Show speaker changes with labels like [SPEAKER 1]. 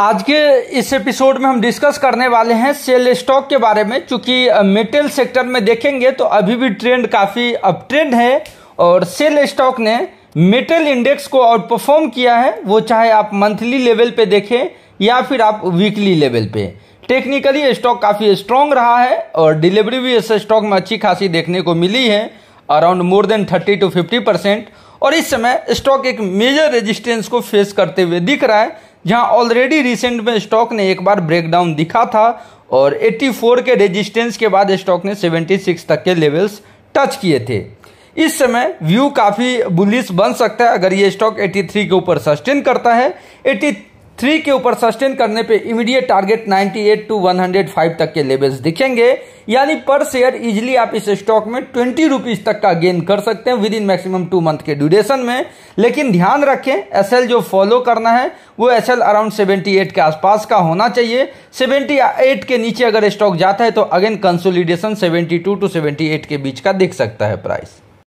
[SPEAKER 1] आज के इस एपिसोड में हम डिस्कस करने वाले हैं सेल स्टॉक के बारे में चूंकि मेटल सेक्टर में देखेंगे तो अभी भी ट्रेंड काफ़ी अप ट्रेंड है और सेल स्टॉक ने मेटल इंडेक्स को आउट परफॉर्म किया है वो चाहे आप मंथली लेवल पे देखें या फिर आप वीकली लेवल पे टेक्निकली स्टॉक काफ़ी स्ट्रांग रहा है और डिलीवरी भी इस स्टॉक में अच्छी खासी देखने को मिली है around more than thirty to fifty percent और इस समय स्टॉक एक मेजर रेजिस्टेंस को फेस करते हुए दिख रहा है जहां ऑलरेडी रिसेंट में स्टॉक ने एक बार ब्रेकडाउन दिखा था और 84 के रेजिस्टेंस के बाद स्टॉक ने 76 तक के लेवल्स टच किए थे इस समय व्यू काफ़ी बुलिस बन सकता है अगर ये स्टॉक 83 के ऊपर सस्टेन करता है थ्री के ऊपर सस्टेन करने पे इमीडिएट टारगेट 98 टू 105 तक के लेवल्स दिखेंगे यानी पर शेयर इजिली आप इस स्टॉक में ट्वेंटी रुपीज तक का गेन कर सकते हैं within maximum two month के ड्यूरेशन में लेकिन ध्यान रखें एस जो फॉलो करना है वो एस अराउंड 78 के आसपास का होना चाहिए 78 के नीचे अगर स्टॉक जाता है तो अगेन कंसोलिडेशन 72 टू 78 के बीच का दिख सकता है प्राइस